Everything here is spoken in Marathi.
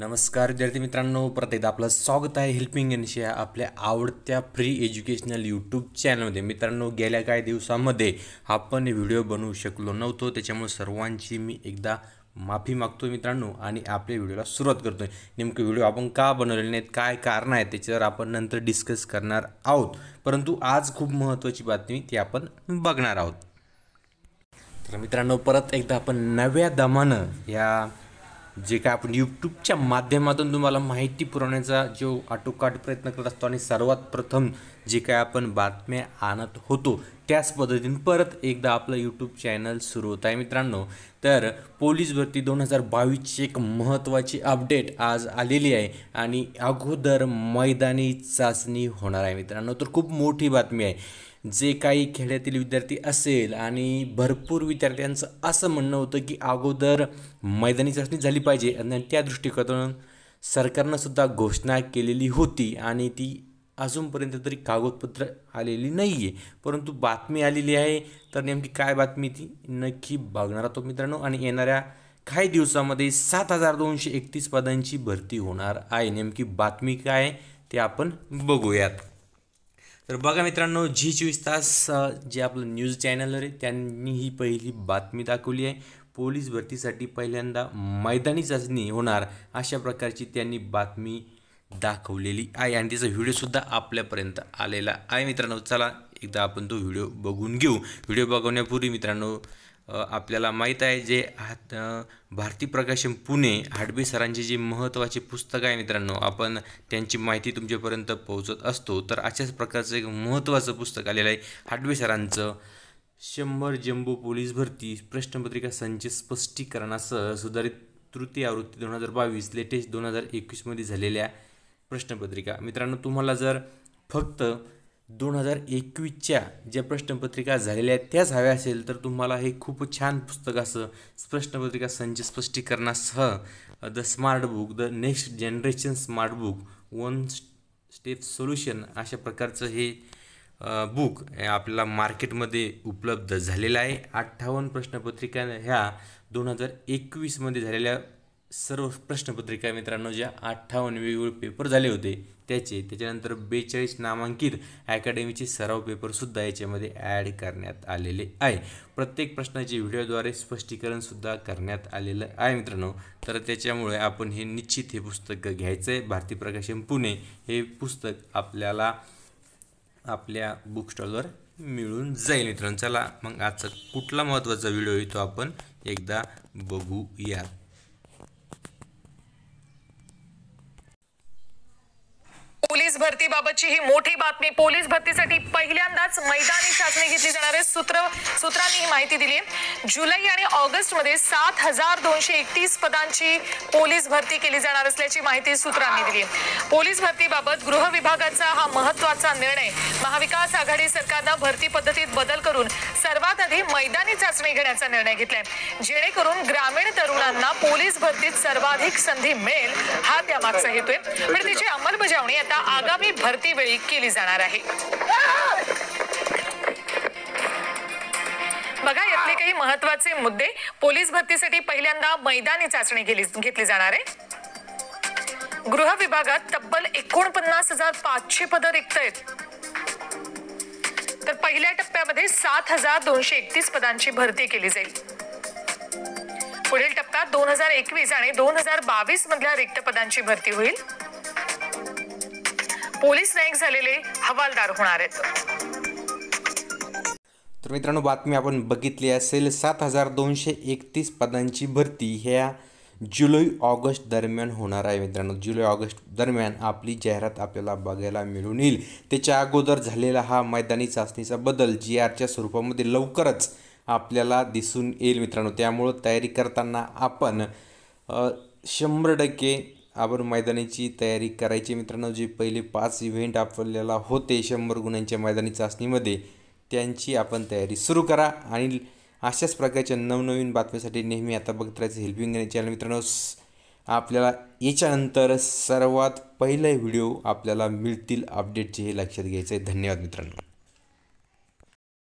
नमस्कार विद्यार्थी मित्रांनो परत एकदा आपलं स्वागत आहे हेल्पिंग इनशिया आपल्या आवडत्या फ्री एज्युकेशनल यूट्यूब चॅनलमध्ये मित्रांनो गेल्या काही दिवसामध्ये आपण व्हिडिओ बनवू शकलो नव्हतो त्याच्यामुळे सर्वांची मी एकदा माफी मागतो मित्रांनो आणि आपल्या व्हिडिओला सुरुवात करतो आहे नेमकं व्हिडिओ आपण का बनवलेले नाहीत काय कारण आहे त्याच्यावर आपण नंतर डिस्कस करणार आहोत परंतु आज खूप महत्त्वाची बातमी ती आपण बघणार आहोत तर मित्रांनो परत एकदा आपण नव्या दमानं या जे काय आपण यूट्यूबच्या माध्यमातून तुम्हाला माहिती पुरवण्याचा जो आटोकाट प्रयत्न करत असतो आणि सर्वात प्रथम जे काय आपण बातम्या आणत होतो त्याच पद्धतीने परत एकदा आपलं यूट्यूब चॅनल सुरू होत आहे मित्रांनो तर पोलीस भरती दोन हजार बावीसची एक महत्त्वाची अपडेट आज आलेली आहे आणि अगोदर मैदानी चाचणी होणार आहे मित्रांनो तर खूप मोठी बातमी आहे जे काही खेड्यातील विद्यार्थी असेल आणि भरपूर विद्यार्थ्यांचं असं म्हणणं होतं की अगोदर मैदानी चाचणी झाली पाहिजे आणि त्या दृष्टिकोनातून सरकारनं सुद्धा घोषणा केलेली होती आणि ती अजूनपर्यंत तरी कागदपत्र आलेली नाही आहे परंतु बातमी आलेली आहे तर नेमकी काय बातमी ती नक्की बघणार आहोत मित्रांनो आणि येणाऱ्या काही दिवसामध्ये सात हजार दोनशे एकतीस पदांची भरती होणार आहे नेमकी बातमी काय ते आपण बघूयात तर बघा मित्रांनो झी चोवीस तास जे आपलं न्यूज चॅनल आहे त्यांनी ही पहिली बातमी दाखवली आहे पोलीस भरतीसाठी पहिल्यांदा मैदानी चाचणी होणार अशा प्रकारची त्यांनी बातमी दाखवलेली आहे आणि त्याचा व्हिडिओसुद्धा आपल्यापर्यंत आलेला आहे मित्रांनो चला एकदा आपण तो व्हिडिओ बघून घेऊ व्हिडिओ बघवण्यापूर्वी मित्रांनो आपल्याला माहीत आहे जे हात भारती प्रकाशन पुणे हाडबी सरांचे जी महत्त्वाची पुस्तकं आहे मित्रांनो आपण त्यांची माहिती तुमच्यापर्यंत पोहोचत असतो तर अशाच प्रकारचं एक महत्त्वाचं पुस्तक आलेलं आहे हाडबी सरांचं शंभर जम्बो पोलीस भरती प्रश्नपत्रिका संच स्पष्टीकरणासह सुधारित तृतीय आवृत्ती दोन हजार बावीस लेटेस्ट दोन हजार एकवीसमध्ये झालेल्या प्रश्नपत्रिका मित्रांनो तुम्हाला जर फक्त दोन हजार एकवीसच्या ज्या प्रश्नपत्रिका झालेल्या आहेत त्याच हव्या असेल तर तुम्हाला हे खूप छान पुस्तक असं प्रश्नपत्रिका संच स्पष्टीकरणासह the smart book the next generation smart book one step solution अशा प्रकारचं हे बुक आपल्याला मार्केटमध्ये उपलब्ध झालेलं आहे अठ्ठावन्न प्रश्नपत्रिका ह्या दोन हजार एकवीसमध्ये झालेल्या सर्व प्रश्नपत्रिका मित्रांनो ज्या अठ्ठावन्न वेगवेगळे पेपर झाले होते त्याचे त्याच्यानंतर बेचाळीस नामांकित अकॅडमीचे सराव पेपरसुद्धा याच्यामध्ये ॲड करण्यात आलेले आहे प्रत्येक प्रश्नाचे व्हिडिओद्वारे स्पष्टीकरणसुद्धा करण्यात आलेलं आहे मित्रांनो तर त्याच्यामुळे आपण हे निश्चित हे पुस्तक घ्यायचं आहे भारती प्रकाशन पुणे हे पुस्तक आपल्याला आपल्या बुकस्टॉलवर मिळून जाईल मित्रांनो चला मग आजचा कुठला महत्त्वाचा व्हिडिओ येतो आपण एकदा बघूयात पोलीस भरतीबाबतची ही मोठी बातमी पोलीस भरतीसाठी पहिल्यांदाच मैदानी चाचणी घेतली जाणार आहे सूत्र सूत्रांनी ही माहिती दिली जुलै आणि ऑगस्टमध्ये सात हजार दोनशे एकतीस पदांची पोलीस भरती केली जाणार असल्याची माहिती सूत्रांनी दिली पोलीस भरतीबाबत गृह विभागाचा हा महत्वाचा निर्णय महाविकास आघाडी सरकारनं भरती पद्धतीत बदल करून आधी मैदानी चाचणी घेण्याचा निर्णय घेतलाय जेणेकरून ग्रामीण तरुणांना पोलीस भरतीत सर्वाधिक संधी मिळेल हा त्यामागचा हेतू आहे पण त्याची अंमलबजावणी आता आगामी भरतीवेळी केली जाणार आहे बघा यातले काही महत्वाचे मुद्दे पोलीस भरतीसाठी पहिल्यांदा मैदानी चाचणी घेतली जाणार आहे गृह विभागात तब्बल एकोणपन्नास हजार पाचशे पदं रिक्त आहेत तर पहिल्या टप्प्यामध्ये सात हजार दोनशे एकतीस पदांची भरती केली जाईल पुढील टप्प्यात दोन हजार एकवीस आणि दोन हजार बावीस मधल्या रिक्त पदांची भरती होईल पोलीस रँक झालेले हवालदार होणार आहेत तर मित्रांनो बातमी आपण बघितली असेल सात हजार दोनशे एकतीस पदांची भरती ह्या जुलै ऑगस्ट दरम्यान होणार आहे मित्रांनो जुलै ऑगस्ट दरम्यान आपली जाहिरात आपल्याला बघायला मिळून येईल त्याच्या अगोदर झालेला हा मैदानी चाचणीचा बदल जी आरच्या स्वरूपामध्ये लवकरच आपल्याला दिसून येईल मित्रांनो त्यामुळं तयारी करताना आपण शंभर टक्के आपण मैदानीची तयारी करायची मित्रांनो जे पहिले पाच इव्हेंट आपल्याला होते शंभर गुणांच्या मैदानी चाचणीमध्ये त्यांची आपण तयारी सुरू करा आणि अशाच प्रकारच्या नवनवीन बातम्यांसाठी नेहमी आता बघत राहायचं हेल्पिंग चॅनल मित्रांनो आपल्याला याच्यानंतर सर्वात पहिले व्हिडिओ आपल्याला मिळतील अपडेटचे हे लक्षात घ्यायचं आहे धन्यवाद मित्रांनो